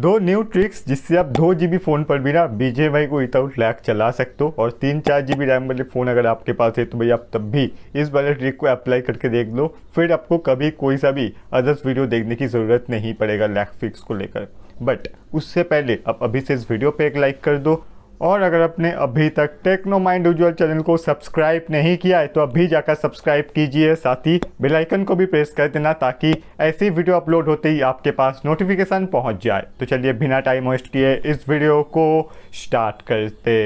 दो new tricks जिससे आप दो जी फ़ोन पर बिना ना बीजे वाई को विदाउट लैक चला सकते हो और तीन चार जी बी रैम वाले फ़ोन अगर आपके पास है तो भाई आप तब भी इस वाले ट्रिक को अप्लाई करके देख लो फिर आपको कभी कोई सा भी अदर्स वीडियो देखने की ज़रूरत नहीं पड़ेगा लैक फिक्स को लेकर बट उससे पहले आप अभी से इस वीडियो पर एक लाइक कर दो और अगर आपने अभी तक टेक्नो माइंड उज्ज्वल चैनल को सब्सक्राइब नहीं किया है तो अभी जाकर सब्सक्राइब कीजिए साथ ही बेल आइकन को भी प्रेस कर देना ताकि ऐसी वीडियो अपलोड होते ही आपके पास नोटिफिकेशन पहुंच जाए तो चलिए बिना टाइम वेस्ट किए इस वीडियो को स्टार्ट करते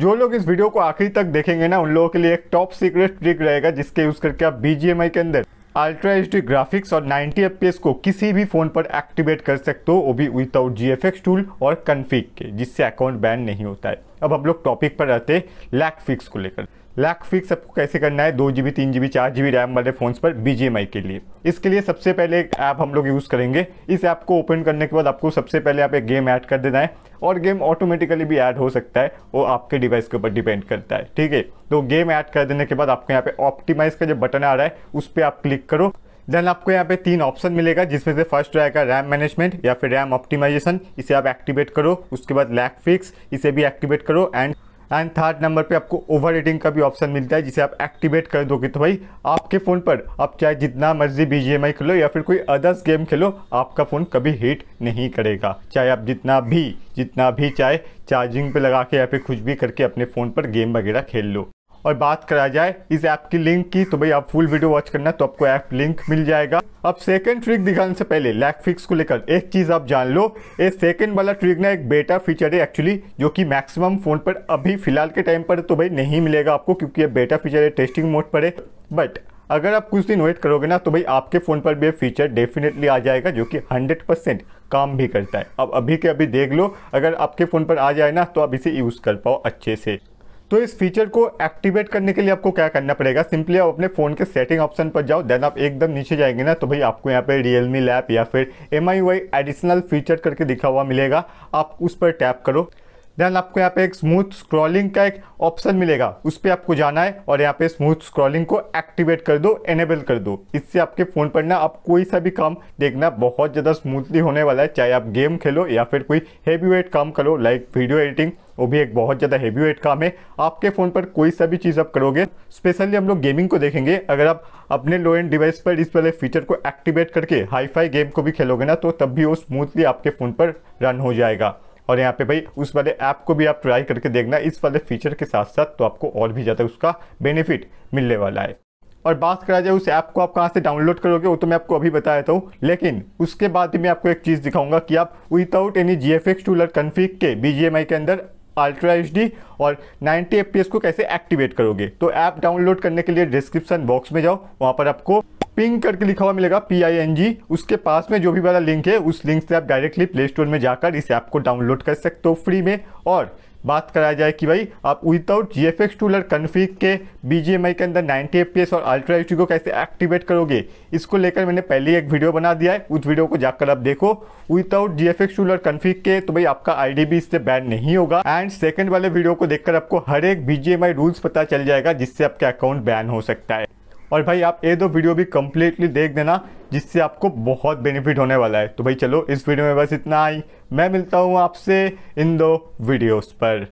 जो लोग इस वीडियो को आखिरी तक देखेंगे ना उन लोगों के लिए एक टॉप सीक्रेट ट्रिक रहेगा जिसके यूज करके आप बीजीएमआई के अंदर अल्ट्रा एच डी ग्राफिक्स और 90 एफ को किसी भी फ़ोन पर एक्टिवेट कर सकते हो वो भी विदाउट जी टूल और कन्फिक के जिससे अकाउंट बैन नहीं होता है अब हम लोग टॉपिक पर रहते हैं लैक फिक्स को लेकर लैक फिक्स आपको कैसे करना है दो जी बी तीन जी बी चार जी बी रैम वाले फ़ोन्स पर बी जी एम आई के लिए इसके लिए सबसे पहले एक ऐप हम लोग यूज़ करेंगे इस ऐप को ओपन करने के बाद आपको सबसे पहले आप एक गेम ऐड कर देना है और गेम ऑटोमेटिकली भी ऐड हो सकता है वो आपके डिवाइस के ऊपर डिपेंड करता है ठीक है तो गेम ऐड कर देने के बाद आपको यहाँ पे ऑप्टिमाइज़ का जो बटन आ रहा है उस पर आप क्लिक करो देन आपको यहाँ पे तीन ऑप्शन मिलेगा जिसमें से फर्स्ट रहेगा रैम मैनेजमेंट या फिर रैम ऑप्टिमाइजेशन इसे आप एक्टिवेट करो उसके बाद लैक फिक्स इसे भी एक्टिवेट करो एंड एंड थर्ड नंबर पे आपको ओवर रेटिंग का भी ऑप्शन मिलता है जिसे आप एक्टिवेट कर दोगे तो भाई आपके फ़ोन पर आप चाहे जितना मर्जी बी खेलो या फिर कोई अदर्स गेम खेलो आपका फ़ोन कभी हीट नहीं करेगा चाहे आप जितना भी जितना भी चाहे चार्जिंग पे लगा के या फिर कुछ भी करके अपने फ़ोन पर गेम वगैरह खेल लो और बात करा जाए इस ऐप की लिंक की तो भाई आप फुल वीडियो वॉच करना तो आपको ऐप लिंक मिल जाएगा अब सेकंड ट्रिक दिखाने से पहले लैक फिक्स को लेकर एक चीज़ आप जान लो ये सेकंड वाला ट्रिक ना एक बेटा फीचर है एक्चुअली जो कि मैक्सिमम फ़ोन पर अभी फिलहाल के टाइम पर तो भाई नहीं मिलेगा आपको क्योंकि ये बेटा फीचर है टेस्टिंग मोड पर है बट अगर आप कुछ दिन वेट करोगे ना तो भाई आपके फ़ोन पर भी ये फीचर डेफिनेटली आ जाएगा जो कि हंड्रेड परसेंट काम भी करता है अब अभी के अभी देख लो अगर आपके फ़ोन पर आ जाए ना तो आप इसे यूज़ कर पाओ अच्छे से तो इस फीचर को एक्टिवेट करने के लिए आपको क्या करना पड़ेगा सिंपली आप अपने फ़ोन के सेटिंग ऑप्शन पर जाओ देन आप एकदम नीचे जाएंगे ना तो भाई आपको यहाँ पे रियलमी लैप या फिर एम एडिशनल फीचर करके दिखा हुआ मिलेगा आप उस पर टैप करो देन आपको यहाँ पे एक स्मूथ स्क्रॉलिंग का एक ऑप्शन मिलेगा उस पर आपको जाना है और यहाँ पे स्मूथ स्क्रॉलिंग को एक्टिवेट कर दो एनेबल कर दो इससे आपके फ़ोन पर ना आप कोई सा भी काम देखना बहुत ज़्यादा स्मूथली होने वाला है चाहे आप गेम खेलो या फिर कोई हैवी वेट काम करो लाइक वीडियो एडिटिंग वो भी एक बहुत ज़्यादा हैवी वेट काम है आपके फ़ोन पर कोई सा भी चीज़ आप करोगे स्पेशली हम लोग गेमिंग को देखेंगे अगर आप अपने लो एंड डिवाइस पर इस वाले फीचर को एक्टिवेट करके हाई गेम को भी खेलोगे ना तो तब भी वो स्मूथली आपके फ़ोन पर रन हो जाएगा और यहाँ पे भाई उस वाले ऐप को भी आप ट्राई करके देखना इस वाले फीचर के साथ साथ तो आपको और भी ज़्यादा उसका बेनिफिट मिलने वाला है और बात करा जाए उस ऐप को आप कहाँ से डाउनलोड करोगे वो तो मैं आपको अभी बता देता हूँ लेकिन उसके बाद भी मैं आपको एक चीज़ दिखाऊंगा कि आप without any G F X tool config के बी जी एम आई के अंदर अल्ट्रा एच और 90 एफ को कैसे एक्टिवेट करोगे तो ऐप डाउनलोड करने के लिए डिस्क्रिप्शन बॉक्स में जाओ वहाँ पर आपको पिंग करके लिखा हुआ मिलेगा पी आई एन जी उसके पास में जो भी वाला लिंक है उस लिंक से आप डायरेक्टली प्ले स्टोर में जाकर इस ऐप को डाउनलोड कर सकते हो फ्री में और बात कराया जाए कि भाई आप without G F X tool config के बी जी एम आई के अंदर 90 एफ और अल्ट्रा एच को कैसे एक्टिवेट करोगे इसको लेकर मैंने पहले एक वीडियो बना दिया है उस वीडियो को जाकर आप देखो without G F X tool config के तो भाई आपका आई भी इससे बैन नहीं होगा एंड सेकेंड वाले वीडियो को देखकर आपको हर एक B G M I rules पता चल जाएगा जिससे आपका अकाउंट बैन हो सकता है और भाई आप ये दो वीडियो भी कम्प्लीटली देख देना जिससे आपको बहुत बेनिफिट होने वाला है तो भाई चलो इस वीडियो में बस इतना ही मैं मिलता हूँ आपसे इन दो वीडियोज़ पर